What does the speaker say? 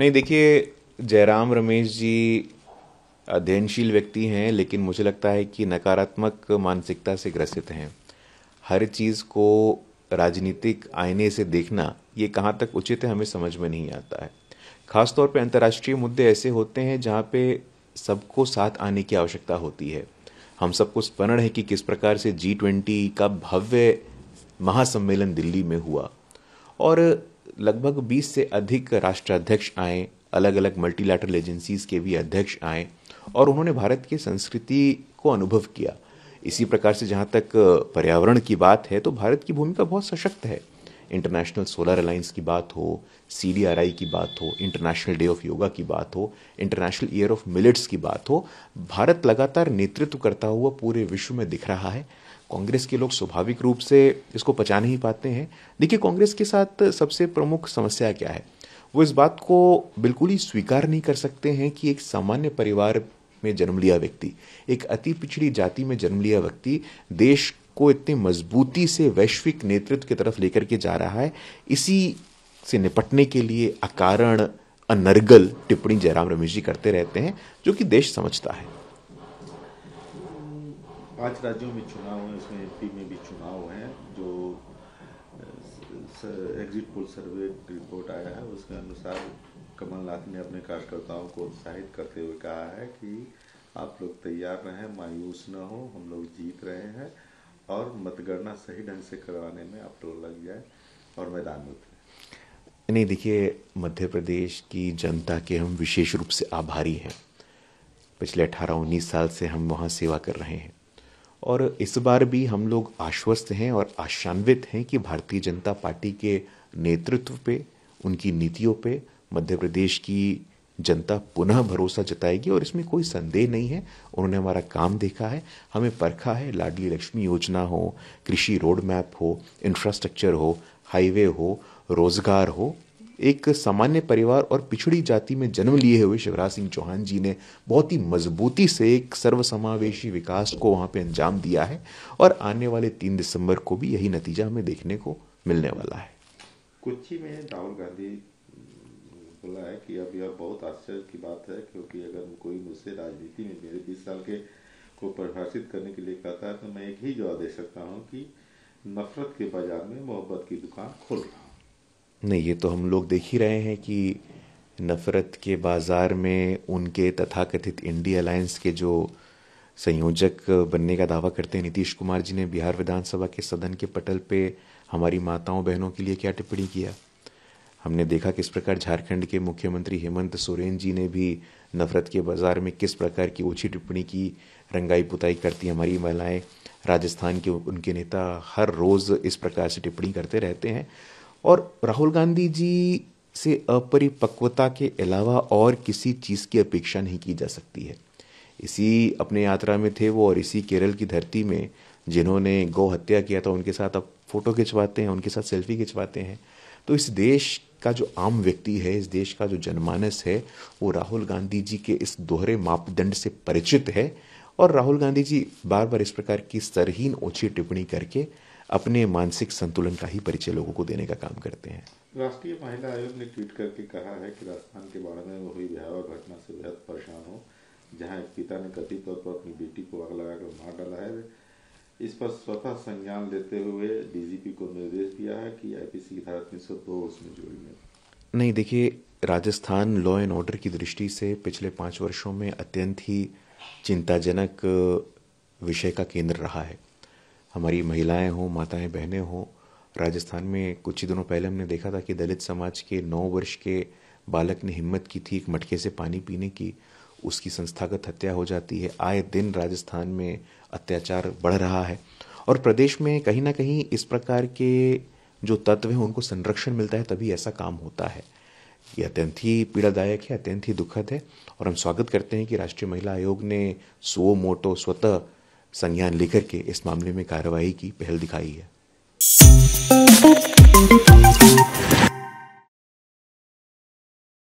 नहीं देखिए जयराम रमेश जी अध्ययनशील व्यक्ति हैं लेकिन मुझे लगता है कि नकारात्मक मानसिकता से ग्रसित हैं हर चीज़ को राजनीतिक आईने से देखना ये कहाँ तक उचित है हमें समझ में नहीं आता है खासतौर पे अंतर्राष्ट्रीय मुद्दे ऐसे होते हैं जहाँ पे सबको साथ आने की आवश्यकता होती है हम सबको स्मरण है कि किस प्रकार से जी ट्वेंटी का भव्य महासम्मेलन दिल्ली में हुआ और लगभग 20 से अधिक राष्ट्राध्यक्ष आए अलग अलग मल्टीलैटरल एजेंसीज के भी अध्यक्ष आए और उन्होंने भारत की संस्कृति को अनुभव किया इसी प्रकार से जहाँ तक पर्यावरण की बात है तो भारत की भूमिका बहुत सशक्त है इंटरनेशनल सोलर अलाइंस की बात हो सी की बात हो इंटरनेशनल डे ऑफ योगा की बात हो इंटरनेशनल ईयर ऑफ मिलिट्स की बात हो भारत लगातार नेतृत्व करता हुआ पूरे विश्व में दिख रहा है कांग्रेस के लोग स्वाभाविक रूप से इसको पचा नहीं पाते हैं देखिए कांग्रेस के साथ सबसे प्रमुख समस्या क्या है वो इस बात को बिल्कुल ही स्वीकार नहीं कर सकते हैं कि एक सामान्य परिवार में जन्म लिया व्यक्ति एक अति पिछड़ी जाति में जन्म लिया व्यक्ति देश को इतने मजबूती से वैश्विक नेतृत्व की तरफ लेकर के जा रहा है इसी से निपटने के लिए अकारण अनर्गल टिप्पणी जयराम रमेश जी करते रहते हैं जो कि देश समझता है पांच राज्यों में चुनाव हैं उसमें एमपी में भी चुनाव हैं जो एग्जिट पोल सर्वे रिपोर्ट आया है उसके अनुसार कमलनाथ ने अपने कार्यकर्ताओं को उत्साहित करते हुए कहा है कि आप लोग तैयार रहें मायूस न हो हम लोग जीत रहे हैं और मतगणना सही ढंग से करवाने में आप लोग लग जाए और मैदान में उतरे नहीं देखिए मध्य प्रदेश की जनता के हम विशेष रूप से आभारी हैं पिछले अट्ठारह उन्नीस साल से हम वहाँ सेवा कर रहे हैं और इस बार भी हम लोग आश्वस्त हैं और आशान्वित हैं कि भारतीय जनता पार्टी के नेतृत्व पे उनकी नीतियों पे मध्य प्रदेश की जनता पुनः भरोसा जताएगी और इसमें कोई संदेह नहीं है उन्होंने हमारा काम देखा है हमें परखा है लाडली लक्ष्मी योजना हो कृषि रोड मैप हो इंफ्रास्ट्रक्चर हो हाईवे हो रोज़गार हो एक सामान्य परिवार और पिछड़ी जाति में जन्म लिए हुए शिवराज सिंह चौहान जी ने बहुत ही मजबूती से एक सर्वसमावेशी विकास को वहाँ पे अंजाम दिया है और आने वाले तीन दिसंबर को भी यही नतीजा हमें देखने को मिलने वाला है कोच्चि में राहुल गांधी बोला है कि अब यह बहुत आश्चर्य की बात है क्योंकि अगर कोई मुझसे राजनीति में मेरे बीस साल के को परिभाषित करने के लिए कहता है तो मैं एक ही जवाब दे सकता हूँ कि नफरत के बाजार में मोहब्बत की दुकान खोल रहा नहीं ये तो हम लोग देख ही रहे हैं कि नफ़रत के बाज़ार में उनके तथाकथित इंडी अलायंस के जो संयोजक बनने का दावा करते हैं नीतीश कुमार जी ने बिहार विधानसभा के सदन के पटल पे हमारी माताओं बहनों के लिए क्या टिप्पणी किया हमने देखा किस प्रकार झारखंड के मुख्यमंत्री हेमंत सोरेन जी ने भी नफरत के बाज़ार में किस प्रकार की ऊँची टिप्पणी की रंगाई पुताई करती हमारी महिलाएं राजस्थान के उनके नेता हर रोज़ इस प्रकार से टिप्पणी करते रहते हैं और राहुल गांधी जी से अपरिपक्वता के अलावा और किसी चीज़ की अपेक्षा नहीं की जा सकती है इसी अपने यात्रा में थे वो और इसी केरल की धरती में जिन्होंने गौ हत्या किया था उनके साथ अब फ़ोटो खिंचवाते हैं उनके साथ सेल्फी खिंचवाते हैं तो इस देश का जो आम व्यक्ति है इस देश का जो जनमानस है वो राहुल गांधी जी के इस दोहरे मापदंड से परिचित है और राहुल गांधी जी बार बार इस प्रकार की सरहीन ओछी टिप्पणी करके अपने मानसिक संतुलन का ही परिचय लोगों को देने का काम करते हैं राष्ट्रीय महिला आयोग ने ट्वीट करके कहा है कि राजस्थान के बारे में हुई भयावह घटना से बेहद परेशान हो जहां एक पिता ने कथित तौर पर अपनी बेटी को आग लगाकर मार डाला है इस पर स्वतः संज्ञान लेते हुए डीजीपी को निर्देश दिया है कि आईपीसी की धारा तीन सौ दो उसमें जोड़ी जोड़ने नहीं देखिए राजस्थान लॉ एंड ऑर्डर की दृष्टि से पिछले पाँच वर्षों में अत्यंत ही चिंताजनक विषय का केंद्र रहा है हमारी महिलाएं हों माताएं बहनें हों राजस्थान में कुछ ही दिनों पहले हमने देखा था कि दलित समाज के नौ वर्ष के बालक ने हिम्मत की थी एक मटके से पानी पीने की उसकी संस्थागत हत्या हो जाती है आए दिन राजस्थान में अत्याचार बढ़ रहा है और प्रदेश में कहीं ना कहीं इस प्रकार के जो तत्व हैं उनको संरक्षण मिलता है तभी ऐसा काम होता है ये अत्यंत ही पीड़ादायक है अत्यंत ही दुखद है और हम स्वागत करते हैं कि राष्ट्रीय महिला आयोग ने सो मोटो स्वतः संज्ञान लेकर के इस मामले में कार्रवाई की पहल दिखाई है